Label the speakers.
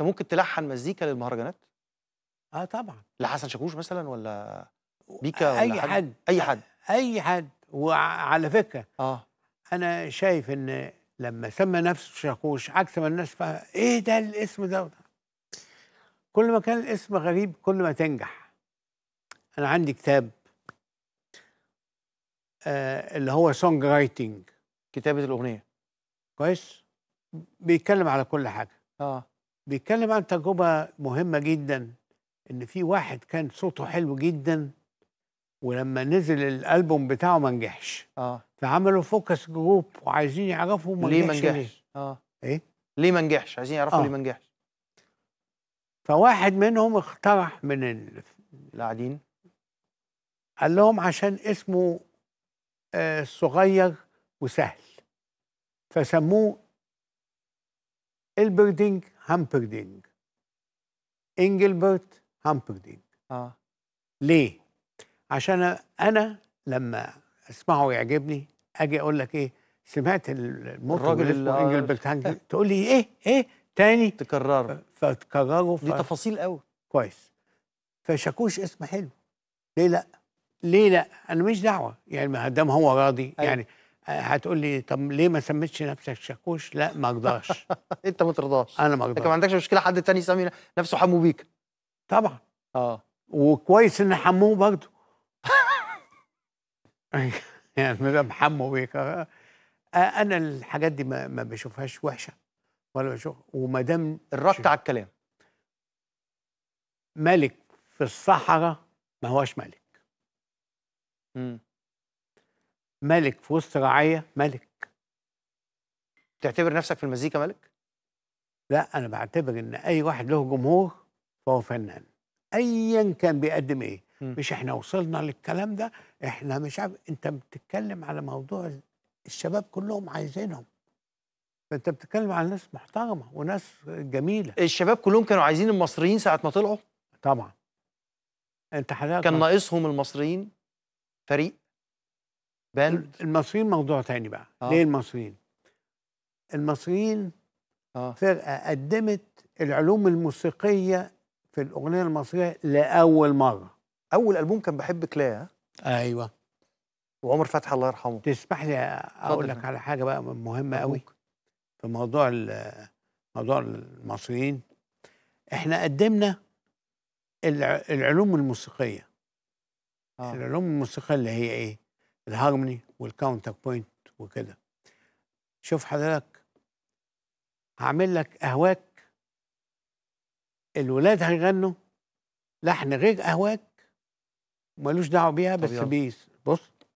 Speaker 1: انت ممكن تلحن مزيكا للمهرجانات اه طبعا لحسن شاكوش مثلا ولا بيكا ولا اي حد, حد اي حد اي حد وعلى فكره اه انا شايف ان لما سمى نفسه شاكوش عكس ما الناس فاهم ايه ده الاسم ده كل ما كان الاسم غريب كل ما تنجح انا عندي كتاب آه اللي هو سونج رايتنج كتابه الاغنيه كويس بيتكلم على كل حاجه اه بيتكلم عن تجربة مهمة جدا إن في واحد كان صوته حلو جدا ولما نزل الألبوم بتاعه ما نجحش اه فعملوا فوكس جروب وعايزين يعرفوا ما ليه ما نجحش اه ايه ليه ما نجحش عايزين يعرفوا آه. ليه ما نجحش فواحد منهم اقترح من القاعدين قال لهم عشان اسمه آه صغير وسهل فسموه البردينج هامبردينج انجلبرت هامبردينج اه ليه عشان انا لما اسمعه يعجبني اجي اقول لك ايه سمعت الراجل اللي انجلبرت هامبردينج تقول لي ايه ايه تاني تكرره فتكرره ف... دي تفاصيل قوي كويس فشاكوش اسم حلو ليه لا ليه لا انا مش دعوه يعني ما دام هو راضي أيوة. يعني هتقول لي طب ليه ما سميتش نفسك شاكوش؟ لا ما اقدرش انت ما ترضاش انا ما اقدرش لكن ما عندكش مشكله حد تاني يسمي نفسه حمو بيك طبعا اه وكويس ان حموه برضه يعني حمو بيك آه. آه، انا الحاجات دي ما, ما بشوفهاش وحشه ولا بشوف وما دام الرد على الكلام ملك في الصحراء ما هوش ملك امم ملك في وسط رعاية ملك تعتبر نفسك في المزيكا ملك؟ لا أنا بعتبر إن أي واحد له جمهور فهو فنان أيا كان بيقدم إيه م. مش إحنا وصلنا للكلام ده إحنا مش عارف أنت بتتكلم على موضوع الشباب كلهم عايزينهم فأنت بتتكلم على ناس محترمة وناس جميلة الشباب كلهم كانوا عايزين المصريين ساعة ما طلعوا؟ طبعا انت حضرتك كان ناقصهم المصريين فريق بل المصريين موضوع تاني بقى آه. ليه المصريين المصريين آه. فرقه قدمت العلوم الموسيقيه في الاغنيه المصريه لاول مره اول البوم كان بحب كلاية ايوه وعمر فتحي الله يرحمه تسمح لي اقول لك على حاجه بقى مهمه أوي في موضوع موضوع المصريين احنا قدمنا العلوم الموسيقيه آه. العلوم الموسيقيه اللي هي ايه الهارموني والكاونتر بوينت وكده شوف حضرتك هعمل لك اهواك الولاد هيغنوا لحن غير اهواك ملوش دعوه بيها بس بيس بص